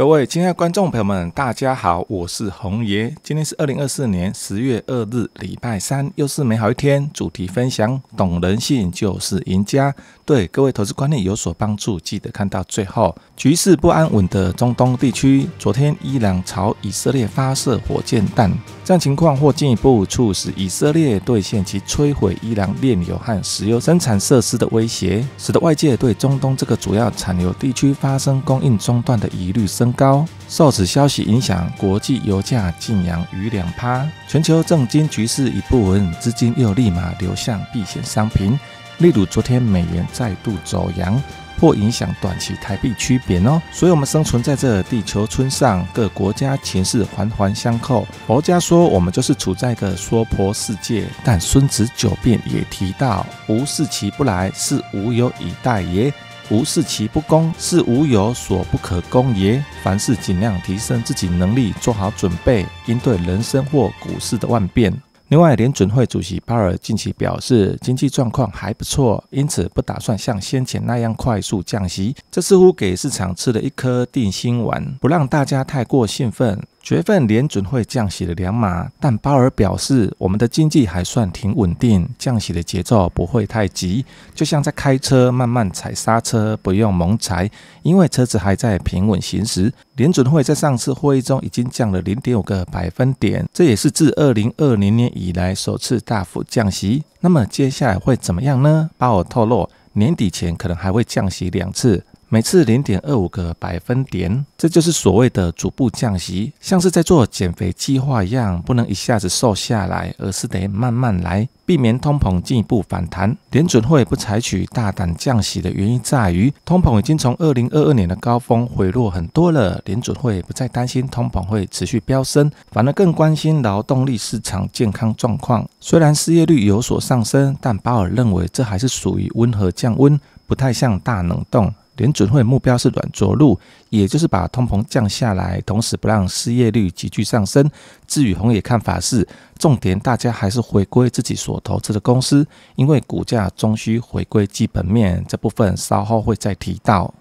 各位亲爱的观众朋友们，大家好，我是红爷。今天是二零二四年十月二日，礼拜三，又是美好一天。主题分享：懂人性就是赢家，对各位投资观念有所帮助。记得看到最后。局势不安稳的中东地区，昨天伊朗朝以色列发射火箭弹，这样情况或进一步促使以色列兑现其摧毁伊朗炼油和石油生产设施的威胁，使得外界对中东这个主要产油地区发生供应中断的疑虑升。高受此消息影响，国际油价竟扬逾两趴，全球政经局势已不稳，资金又立马流向避险商品，例如昨天美元再度走扬，或影响短期台币区别哦。所以我们生存在这地球村上，各国家情势环环相扣。佛家说我们就是处在个娑婆世界，但孙子九变也提到：无事其不来，是无有以待也。无事其不攻，是无有所不可攻也。凡事尽量提升自己能力，做好准备，应对人生或股市的万变。另外，联准会主席鲍尔近期表示，经济状况还不错，因此不打算像先前那样快速降息。这似乎给市场吃了一颗定心丸，不让大家太过兴奋。九月份联准会降息了两码，但鲍尔表示，我们的经济还算挺稳定，降息的节奏不会太急，就像在开车，慢慢踩刹车，不用猛踩，因为车子还在平稳行驶。联准会在上次会议中已经降了零点五个百分点，这也是自二零二零年以来首次大幅降息。那么接下来会怎么样呢？鲍尔透露，年底前可能还会降息两次。每次零点二五个百分点，这就是所谓的逐步降息，像是在做减肥计划一样，不能一下子瘦下来，而是得慢慢来，避免通膨进一步反弹。联准会不采取大胆降息的原因在于，通膨已经从二零二二年的高峰回落很多了，联准会不再担心通膨会持续飙升，反而更关心劳动力市场健康状况。虽然失业率有所上升，但鲍尔认为这还是属于温和降温，不太像大能冻。联准会目标是软着陆，也就是把通膨降下来，同时不让失业率急剧上升。至于红也看法是，重点大家还是回归自己所投资的公司，因为股价终需回归基本面。这部分稍后会再提到。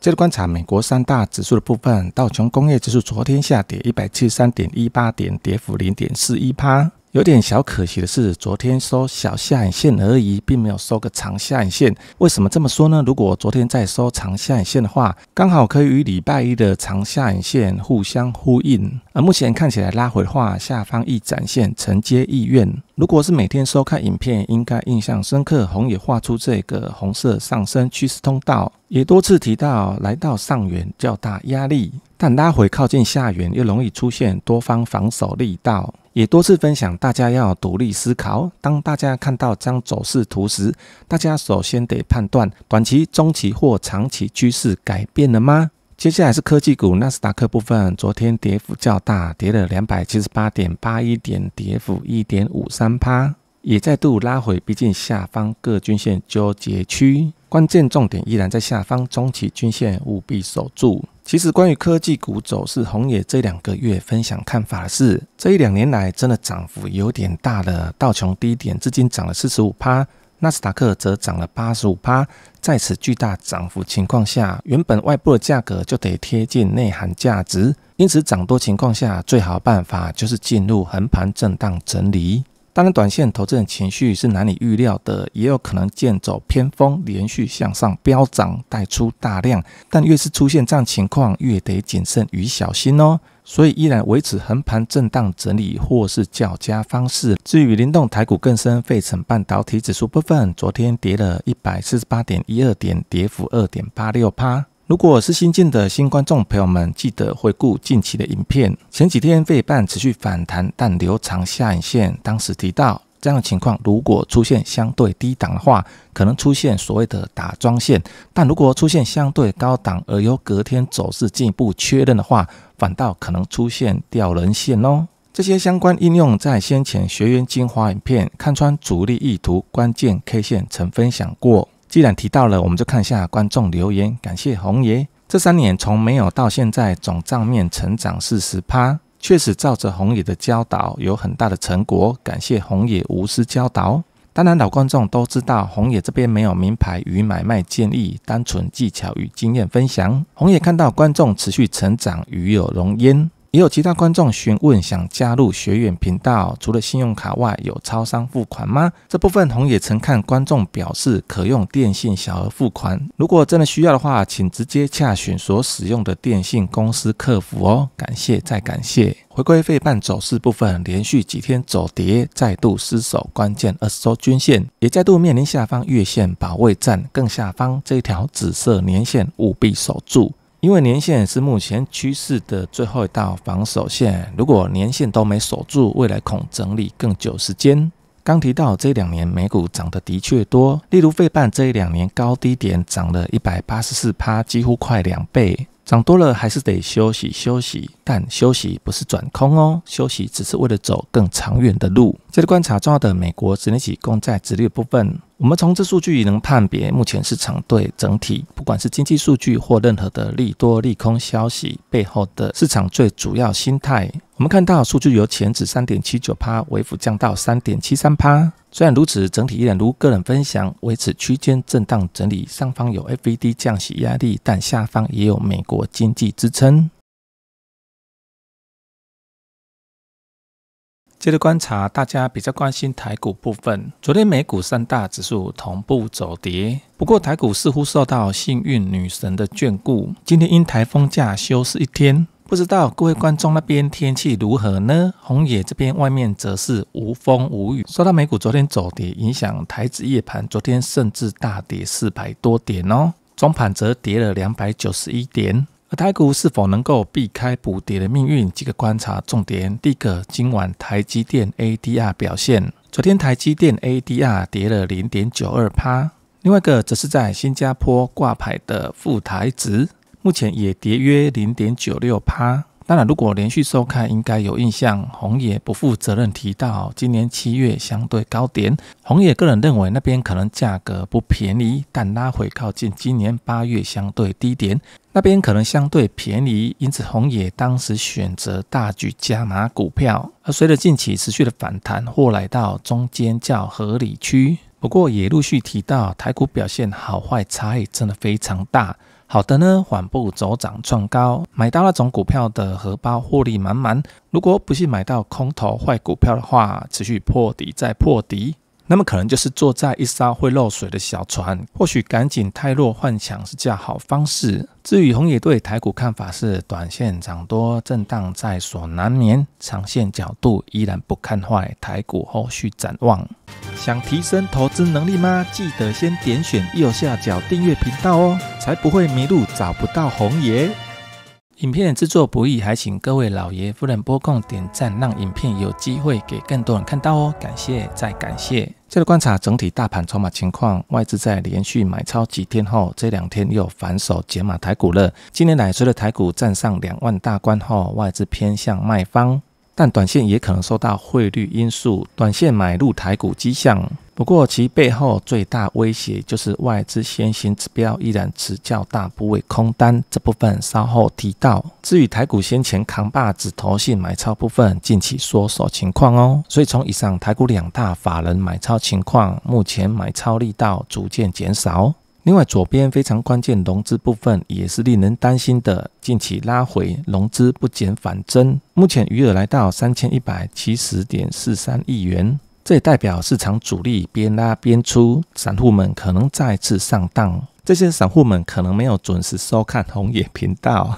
接着观察美国三大指数的部分，道琼工业指数昨天下跌一百七十三点一八点，跌幅零点四一有点小可惜的是，昨天收小下影线而已，并没有收个长下影线。为什么这么说呢？如果昨天再收长下影线的话，刚好可以与礼拜一的长下影线互相呼应。而目前看起来拉回话，下方一展现承接意愿。如果是每天收看影片，应该印象深刻。红野画出这个红色上升趋势通道，也多次提到来到上缘较大压力，但拉回靠近下缘又容易出现多方防守力道。也多次分享，大家要独立思考。当大家看到张走势图时，大家首先得判断短期、中期或长期趋势改变了吗？接下来是科技股，纳斯达克部分，昨天跌幅较大，跌了两百七十八点八一点，跌幅一点五三趴，也再度拉回，逼近下方各均线纠结区，关键重点依然在下方中期均线务必守住。其实，关于科技股走势，红野这两个月分享看法的是，这一两年来真的涨幅有点大了。道琼低点至今涨了四十五趴，纳斯达克则涨了八十五趴。在此巨大涨幅情况下，原本外部的价格就得贴近内涵价值，因此涨多情况下，最好办法就是进入横盘震荡整理。当然，短线投资人情绪是难以预料的，也有可能剑走偏锋，连续向上飙涨，带出大量。但越是出现这样情况，越得谨慎与小心哦。所以，依然维持横盘震荡整理或是较佳方式。至于灵动台股更深，费城半导体指数部分，昨天跌了一百四十八点一二点，跌幅二点八六帕。如果是新进的新观众朋友们，记得回顾近期的影片。前几天费半持续反弹，但留长下影线。当时提到，这样的情况如果出现相对低档的话，可能出现所谓的打桩线；但如果出现相对高档，而由隔天走势进一步确认的话，反倒可能出现掉人线哦。这些相关应用在先前学员精华影片《看穿主力意图关键 K 线》曾分享过。既然提到了，我们就看一下观众留言。感谢红爷，这三年从没有到现在总账面成长是十趴，确实照着红爷的教导有很大的成果。感谢红爷无私教导。当然，老观众都知道，红爷这边没有名牌与买卖建议，单纯技巧与经验分享。红爷看到观众持续成长，与有容焉。也有其他观众询问，想加入学员频道，除了信用卡外，有超商付款吗？这部分红野曾看观众表示，可用电信小额付款。如果真的需要的话，请直接洽询所使用的电信公司客服哦。感谢，再感谢。回归费半走势部分，连续几天走跌，再度失守关键二十周均线，也再度面临下方月线保卫战，更下方这条紫色年线务必守住。因为年线是目前趋势的最后一道防守线，如果年线都没守住，未来恐整理更久时间。刚提到这两年美股涨得的确多，例如费半这一两年高低点涨了一百八十四趴，几乎快两倍。涨多了还是得休息休息，但休息不是转空哦，休息只是为了走更长远的路。接着观察重要的美国十年期公债利率部分。我们从这数据也能判别，目前市场对整体，不管是经济数据或任何的利多利空消息背后的市场最主要心态。我们看到数据由前指三点七九趴微幅降到三点七三趴。虽然如此，整体依然如个人分享，维持区间震荡整理，上方有 FED 降息压力，但下方也有美国经济支撑。接着观察，大家比较关心台股部分。昨天美股三大指数同步走跌，不过台股似乎受到幸运女神的眷顾。今天因台风假休市一天，不知道各位观众那边天气如何呢？红野这边外面则是无风无雨。受到美股，昨天走跌影响台指夜盘，昨天甚至大跌四百多点哦，中盘则跌了两百九十一点。而台股是否能够避开补跌的命运？几个观察重点：第一个，今晚台积电 ADR 表现，昨天台积电 ADR 跌了零点九二趴；另外一个，则是在新加坡挂牌的富台值，目前也跌约零点九六趴。当然，如果连续收看，应该有印象。红野不负责任提到，今年七月相对高点，红野个人认为那边可能价格不便宜，但拉回靠近今年八月相对低点。那边可能相对便宜，因此红野当时选择大举加码股票。而随着近期持续的反弹，或来到中间较合理区。不过也陆续提到，台股表现好坏差异真的非常大。好的呢，缓步走涨创高，买到那种股票的荷包获利满满。如果不是买到空头坏股票的话，持续破底再破底。那么可能就是坐在一艘会漏水的小船，或许赶紧太弱换强是较好方式。至于红野对台股看法是：短线涨多，震荡在所难免；长线角度依然不看坏台股后续展望。想提升投资能力吗？记得先点选右下角订阅频道哦，才不会迷路找不到红爷。影片制作不易，还请各位老爷夫人拨控点赞，让影片有机会给更多人看到哦，感谢再感谢。再来观察整体大盘筹码情况，外资在连续买超几天后，这两天又反手解码台股了。今年来，随着台股站上两万大关后，外资偏向卖方，但短线也可能受到汇率因素，短线买入台股迹象。不过，其背后最大威胁就是外资先行指标依然持较大部位空单，这部分稍后提到。至于台股先前扛把子投信买超部分，近期缩手情况哦。所以，从以上台股两大法人买超情况，目前买超力道逐渐减少。另外，左边非常关键融资部分也是令人担心的，近期拉回融资不减反增，目前余额来到三千一百七十点四三亿元。这也代表市场主力边拉边出，散户们可能再次上当。这些散户们可能没有准时收看红野频道。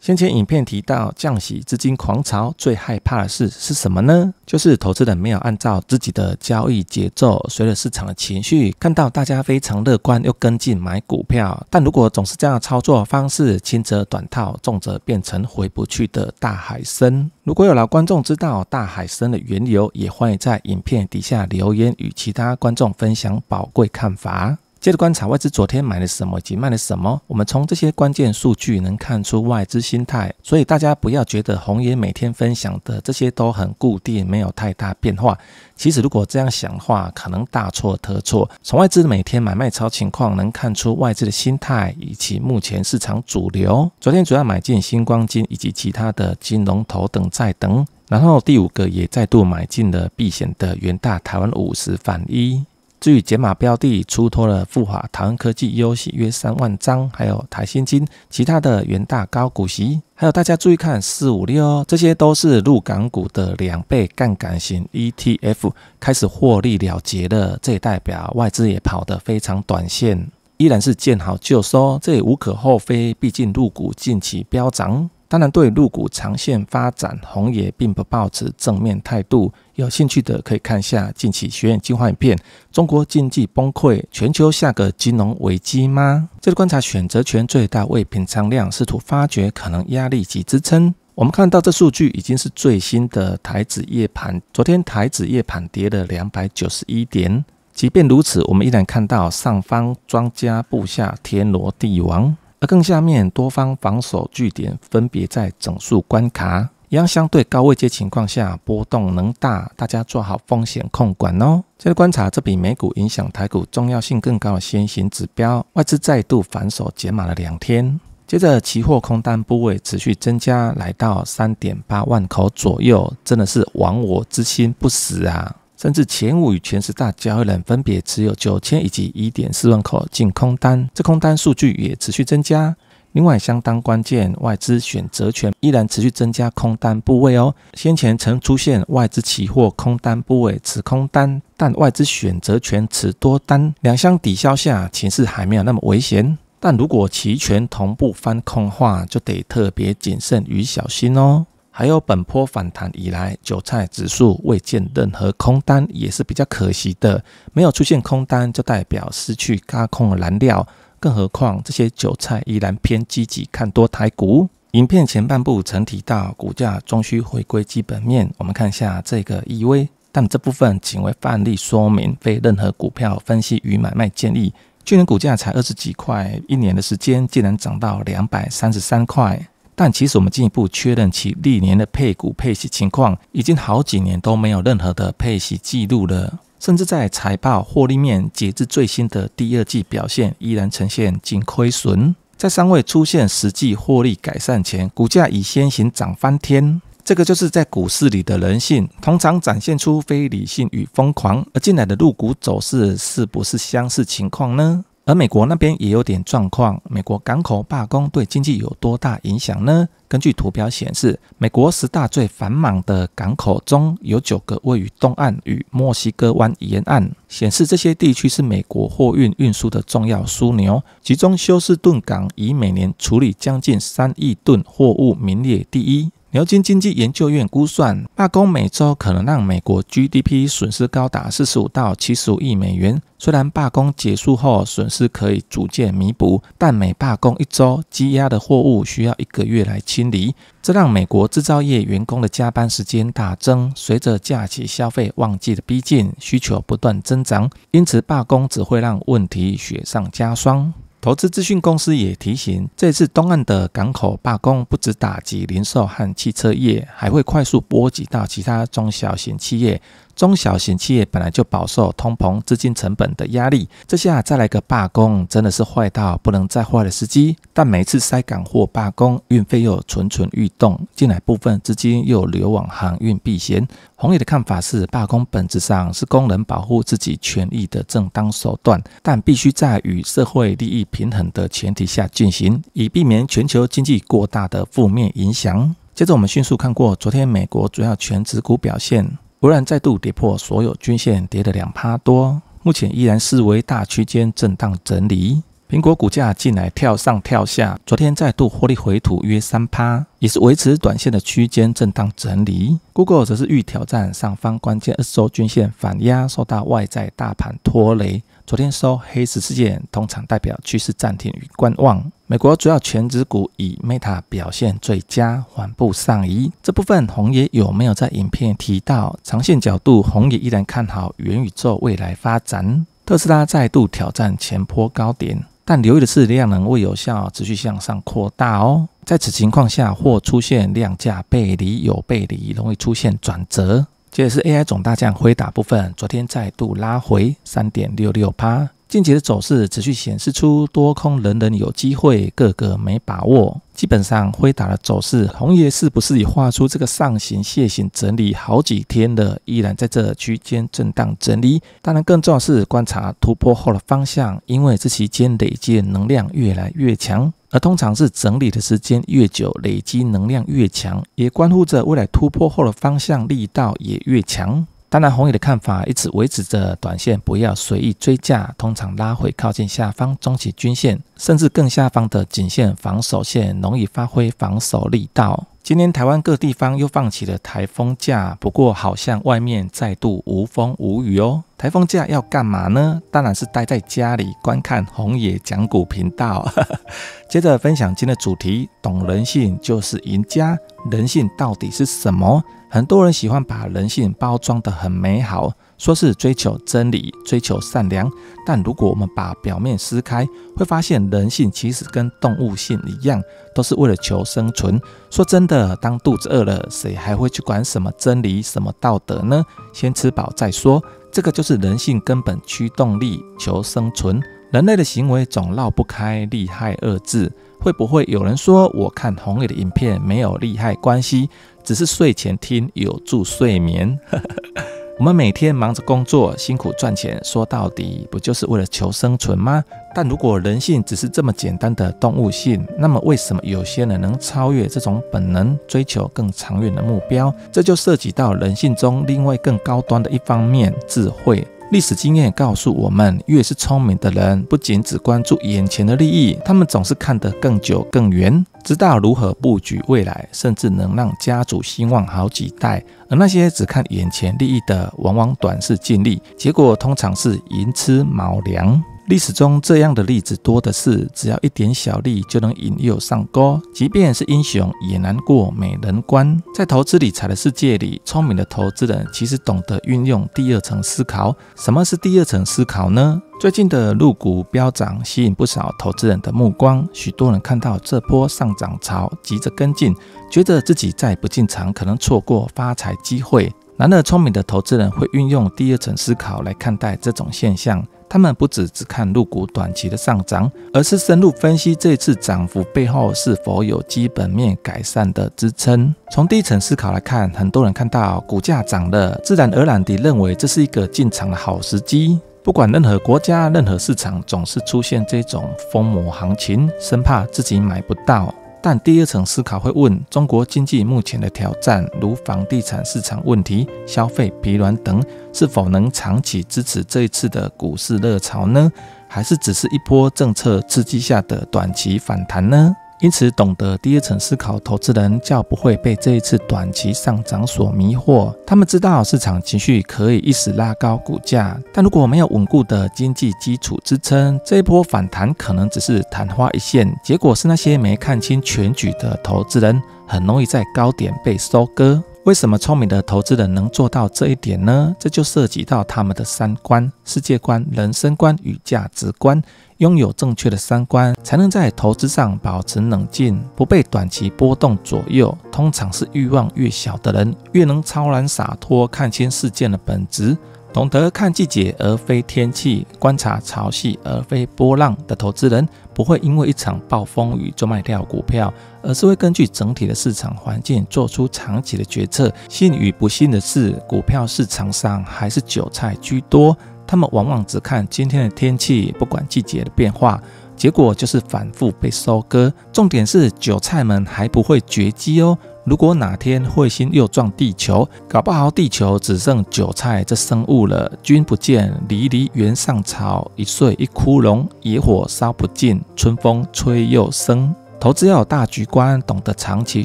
先前影片提到降息资金狂潮，最害怕的事是什么呢？就是投资人没有按照自己的交易节奏，随着市场的情绪。看到大家非常乐观，又跟进买股票，但如果总是这样操作方式，轻则短套，重则变成回不去的大海参。如果有老观众知道大海参的缘由，也欢迎在影片底下留言，与其他观众分享宝贵看法。接着观察外资昨天买了什么以及卖了什么，我们从这些关键数据能看出外资心态。所以大家不要觉得红爷每天分享的这些都很固定，没有太大变化。其实如果这样想的话，可能大错特错。从外资每天买卖超情况能看出外资的心态以及目前市场主流。昨天主要买进新光金以及其他的金融头等债等，然后第五个也再度买进了避险的元大台湾五十反一。至于解码标的，出脱了富华、台科技、优喜约三万张，还有台新金，其他的元大高股息，还有大家注意看四五六，这些都是入港股的两倍杠杆型 ETF 开始获利了结了，这也代表外资也跑得非常短线，依然是见好就收，这也无可厚非，毕竟入股近期飙涨。当然，对入股长线发展，红也并不抱持正面态度。有兴趣的可以看一下近期学院计划影片《中国经济崩溃，全球下个金融危机吗？》这里观察选择权最大位平仓量，试图发掘可能压力及支撑。我们看到这数据已经是最新的台指夜盘，昨天台指夜盘跌了两百九十一点。即便如此，我们依然看到上方庄家布下天罗地网。而更下面多方防守据点分别在整数关卡，一样相对高位接情况下，波动能大，大家做好风险控管哦。接着观察，这比美股影响台股重要性更高的先行指标，外资再度反手减码了两天。接着期货空单部位持续增加，来到三点八万口左右，真的是亡我之心不死啊！甚至前五与前十大交易人分别持有九千以及一点四万口净空单，这空单数据也持续增加。另外，相当关键，外资选择权依然持续增加空单部位哦。先前曾出现外资期货空单部位持空单，但外资选择权持多单，两相抵消下，情势还没有那么危险。但如果期权同步翻空话，就得特别谨慎与小心哦。还有本波反弹以来，韭菜指数未见任何空单，也是比较可惜的。没有出现空单，就代表失去空控燃料。更何况这些韭菜依然偏积极看多台股。影片前半部曾提到，股价终需回归基本面。我们看一下这个 EV，但这部分仅为范例说明，非任何股票分析与买卖建议。去年股价才二十几块，一年的时间竟然涨到两百三十三块。但其实我们进一步确认，其历年的配股配息情况，已经好几年都没有任何的配息记录了，甚至在财报获利面截至最新的第二季表现，依然呈现净亏损。在尚未出现实际获利改善前，股价已先行涨翻天。这个就是在股市里的人性，通常展现出非理性与疯狂。而近来的入股走势，是不是相似情况呢？而美国那边也有点状况。美国港口罢工对经济有多大影响呢？根据图表显示，美国十大最繁忙的港口中有九个位于东岸与墨西哥湾沿岸，显示这些地区是美国货运运输的重要枢纽。其中，休斯顿港以每年处理将近三亿吨货物名列第一。牛津经济研究院估算，罢工每周可能让美国 GDP 损失高达四十五到七十五亿美元。虽然罢工结束后损失可以逐渐弥补，但每罢工一周，积压的货物需要一个月来清理，这让美国制造业员工的加班时间大增。随着假期消费旺季的逼近，需求不断增长，因此罢工只会让问题雪上加霜。投资资讯公司也提醒，这次东岸的港口罢工不止打击零售和汽车业，还会快速波及到其他中小型企业。中小型企业本来就饱受通膨、资金成本的压力，这下再来个罢工，真的是坏到不能再坏的时机。但每次塞港或罢工，运费又蠢蠢欲动，进来部分资金又流往航运避险。洪野的看法是，罢工本质上是工人保护自己权益的正当手段，但必须在与社会利益平衡的前提下进行，以避免全球经济过大的负面影响。接着，我们迅速看过昨天美国主要全指股表现。微软再度跌破所有均线，跌了两趴多，目前依然视为大区间震荡整理。苹果股价近来跳上跳下，昨天再度获利回吐约三趴，也是维持短线的区间震荡整理。Google 则是欲挑战上方关键二周均线反压，受到外在大盘拖累。昨天收黑十事件，通常代表趋势暂停与观望。美国主要全指股以 Meta 表现最佳，缓步上移。这部分红爷有没有在影片提到？长线角度，红爷依然看好元宇宙未来发展。特斯拉再度挑战前坡高点，但留意的是量能未有效持续向上扩大哦。在此情况下，或出现量价背离，有背离容易出现转折。这也是 AI 总大将辉打部分，昨天再度拉回三点六六八。近期的走势持续显示出多空人人有机会，个个没把握。基本上辉打的走势，红爷是不是已画出这个上行楔形整理好几天了？依然在这区间震荡整理。当然，更重要是观察突破后的方向，因为这期间累积的能量越来越强。而通常是整理的时间越久，累积能量越强，也关乎着未来突破后的方向力道也越强。当然，红野的看法一直维持着短线不要随意追价，通常拉回靠近下方中期均线，甚至更下方的颈线防守线，容易发挥防守力道。今天台湾各地方又放起了台风假，不过好像外面再度无风无雨哦。台风假要干嘛呢？当然是待在家里观看红野讲股频道，接着分享今天的主题：懂人性就是赢家。人性到底是什么？很多人喜欢把人性包装得很美好，说是追求真理、追求善良。但如果我们把表面撕开，会发现人性其实跟动物性一样，都是为了求生存。说真的，当肚子饿了，谁还会去管什么真理、什么道德呢？先吃饱再说。这个就是人性根本驱动力——求生存。人类的行为总绕不开“利害”二字。会不会有人说我看红磊的影片没有利害关系，只是睡前听有助睡眠？我们每天忙着工作，辛苦赚钱，说到底不就是为了求生存吗？但如果人性只是这么简单的动物性，那么为什么有些人能超越这种本能，追求更长远的目标？这就涉及到人性中另外更高端的一方面——智慧。历史经验告诉我们，越是聪明的人，不仅只关注眼前的利益，他们总是看得更久、更远，知道如何布局未来，甚至能让家族兴旺好几代。而那些只看眼前利益的，往往短视尽力，结果通常是寅吃卯粮。历史中这样的例子多的是，只要一点小利就能引诱上钩，即便是英雄也难过美人关。在投资理财的世界里，聪明的投资人其实懂得运用第二层思考。什么是第二层思考呢？最近的入股飙涨吸引不少投资人的目光，许多人看到这波上涨潮，急着跟进，觉得自己再不进场可能错过发财机会。然而，聪明的投资人会运用第二层思考来看待这种现象。他们不只只看入股短期的上涨，而是深入分析这次涨幅背后是否有基本面改善的支撑。从低层思考来看，很多人看到股价涨了，自然而然地认为这是一个进场的好时机。不管任何国家、任何市场，总是出现这种疯魔行情，生怕自己买不到。但第二层思考会问：中国经济目前的挑战，如房地产市场问题、消费疲软等，是否能长期支持这一次的股市热潮呢？还是只是一波政策刺激下的短期反弹呢？因此，懂得第二层思考，投资人较不会被这一次短期上涨所迷惑。他们知道市场情绪可以一时拉高股价，但如果没有稳固的经济基础支撑，这一波反弹可能只是昙花一现。结果是那些没看清全局的投资人，很容易在高点被收割。为什么聪明的投资人能做到这一点呢？这就涉及到他们的三观：世界观、人生观与价值观。拥有正确的三观，才能在投资上保持冷静，不被短期波动左右。通常是欲望越小的人，越能超然洒脱，看清事件的本质，懂得看季节而非天气，观察潮汐而非波浪的投资人，不会因为一场暴风雨就卖掉股票，而是会根据整体的市场环境做出长期的决策。幸与不幸的是，股票市场上还是韭菜居多。他们往往只看今天的天气，不管季节的变化，结果就是反复被收割。重点是韭菜们还不会绝迹哦。如果哪天彗星又撞地球，搞不好地球只剩韭菜这生物了。君不见，离离原上草，一岁一枯荣，野火烧不尽，春风吹又生。投资要有大局观，懂得长期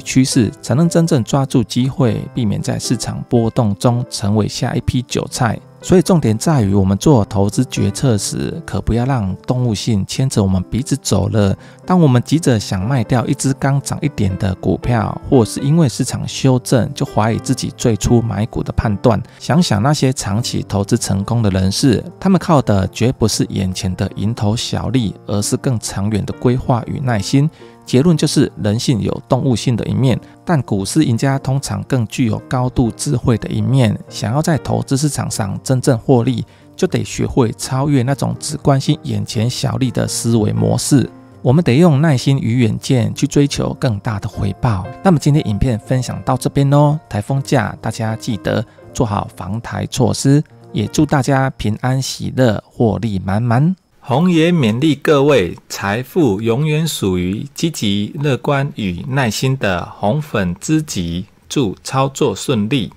趋势，才能真正抓住机会，避免在市场波动中成为下一批韭菜。所以重点在于，我们做投资决策时，可不要让动物性牵着我们鼻子走了。当我们急着想卖掉一只刚涨一点的股票，或是因为市场修正就怀疑自己最初买股的判断，想想那些长期投资成功的人士，他们靠的绝不是眼前的蝇头小利，而是更长远的规划与耐心。结论就是，人性有动物性的一面，但股市赢家通常更具有高度智慧的一面。想要在投资市场上真正获利，就得学会超越那种只关心眼前小利的思维模式。我们得用耐心与远见去追求更大的回报。那么，今天影片分享到这边喽。台风假，大家记得做好防台措施，也祝大家平安喜乐，获利满满。红爷勉励各位，财富永远属于积极、乐观与耐心的红粉知己，祝操作顺利。